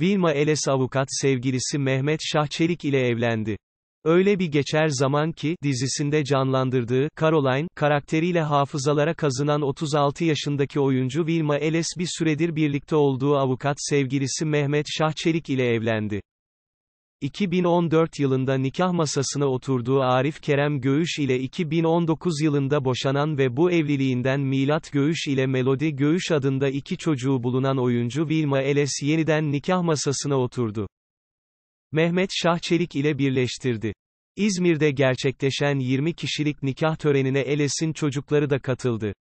Vilma Eles avukat sevgilisi Mehmet Şahçelik ile evlendi. Öyle bir geçer zaman ki, dizisinde canlandırdığı, Caroline, karakteriyle hafızalara kazınan 36 yaşındaki oyuncu Vilma Eles bir süredir birlikte olduğu avukat sevgilisi Mehmet Şahçelik ile evlendi. 2014 yılında nikah masasına oturduğu Arif Kerem Göğüş ile 2019 yılında boşanan ve bu evliliğinden Milat Göğüş ile Melodi Göğüş adında iki çocuğu bulunan oyuncu Vilma Eles yeniden nikah masasına oturdu. Mehmet Şahçelik ile birleştirdi. İzmir'de gerçekleşen 20 kişilik nikah törenine Eles'in çocukları da katıldı.